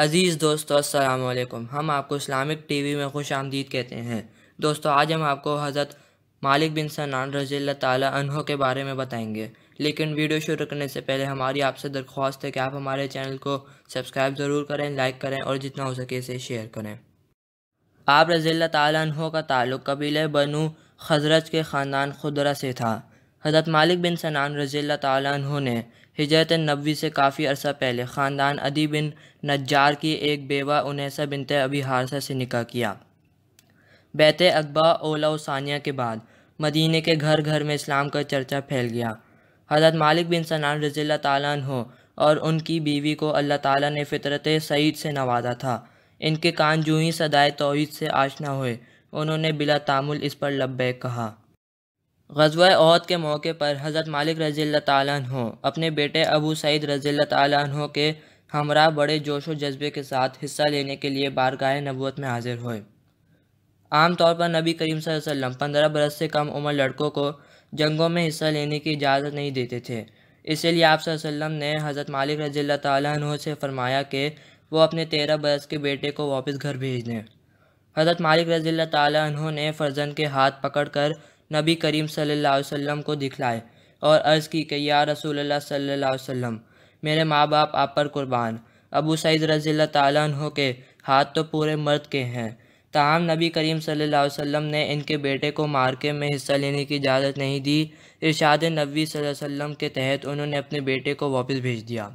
अज़ीज़ दोस्तों अस्सलाम वालेकुम हम आपको इस्लामिक टीवी में खुश आमदीद कहते हैं दोस्तों आज हम आपको हज़रत मालिक बिन सनान रजी तहों के बारे में बताएंगे लेकिन वीडियो शुरू करने से पहले हमारी आपसे दरख्वास्त है कि आप हमारे चैनल को सब्सक्राइब ज़रूर करें लाइक करें और जितना हो सके इसे शेयर करें आप रजील तहों का ताल्लुक़ कबीले बनु खजरज के ख़ानदान खुदरा से था हजरत मालिक बिन सनान रज़ी तु ने हिजरत नबी से काफ़ी अरसा पहले ख़ानदान अदी बिन नजार की एक बेवा उनैसा बिनत अबी हारसा से निका किया बैत अकबा ओला सानिया के बाद मदीने के घर घर में इस्लाम का चर्चा फैल गया हजरत मालिक बिन सनान रजील्ला तु और उनकी बीवी को अल्लाह ताली ने फितरत सईद से नवाजा था इनके कान जूही सदाए तोहद से आशना हुए उन्होंने बिला तामुल इस पर लब्बैक कहा गजवा अहद के मौके पर हज़रत मालिक रजील्ला तु अपने बेटे अबू सईद रजील्ला तु के हमरा बड़े जोश व जज्बे के साथ हिस्सा लेने के लिए बारगाह नबूत में हाजिर हुए तौर पर नबी करीम वसल्लम पंद्रह बरस से कम उम्र लड़कों को जंगों में हिस्सा लेने की इजाज़त नहीं देते थे इसीलिए आप सल्लम ने हज़रत मालिक रजील तु से फरमाया कि वह अपने तेरह बरस के बेटे को वापस घर भेज दें हज़रत मालिक रज़ील तु ने फर्जन के हाथ पकड़ कर नबी करीम सल्लल्लाहु अलैहि वसल्लम को दिखलाए और अर्ज़ की कि या रसूल अल्लाह सल्लल्लाहु अलैहि वसल्लम मेरे माँ बाप आप पर कुर्बान अबू सईद रज़ी तु के हाथ तो पूरे मर्द के हैं तमाम नबी करीम सल्ला वसम ने इनके बेटे को मार्के में हिस्सा लेने की इजाज़त नहीं दी इर्शाद नबी वसम के तहत उन्होंने अपने बेटे को वापस भेज दिया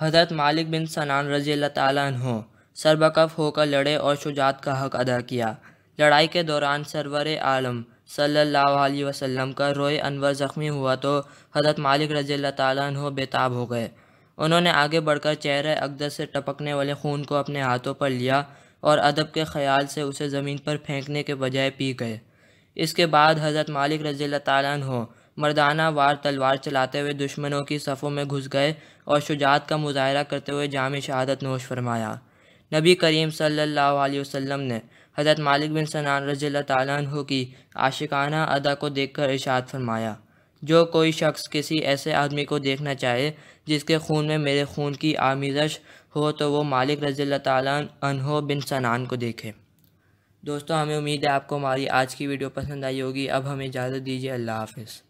हजरत मालिक बिन सनान रजी तु सरबकफ होकर लड़े और शुजात का हक अदा किया लड़ाई के दौरान सरवर आलम सल्लल्लाहु अलैहि वसल्लम का रोए अनवर ज़ख्मी हुआ तो हज़रत मालिक रजी तु बेताब हो गए उन्होंने आगे बढ़कर चेहरे अकदस से टपकने वाले खून को अपने हाथों पर लिया और अदब के ख्याल से उसे ज़मीन पर फेंकने के बजाय पी गए इसके बाद हज़रत मालिक रजी तु मर्दाना वार तलवार चलाते हुए दुश्मनों की सफ़ों में घुस गए और शुजात का मुजाहरा करते हुए जाम शहादत नोश फरमाया नबी करीम सल्लल्लाहु अलैहि वसल्लम ने हज़रत मालिक बिन सनान रज़ी तन की आशिकाना अदा को देखकर इशाद फरमाया जो कोई शख्स किसी ऐसे आदमी को देखना चाहे जिसके खून में मेरे खून की आमीज़श हो तो वो मालिक रजील तनो बिन सनान को देखे दोस्तों हमें उम्मीद है आपको हमारी आज की वीडियो पसंद आई होगी अब हमें इजाज़त दीजिए अल्लाह हाफिज़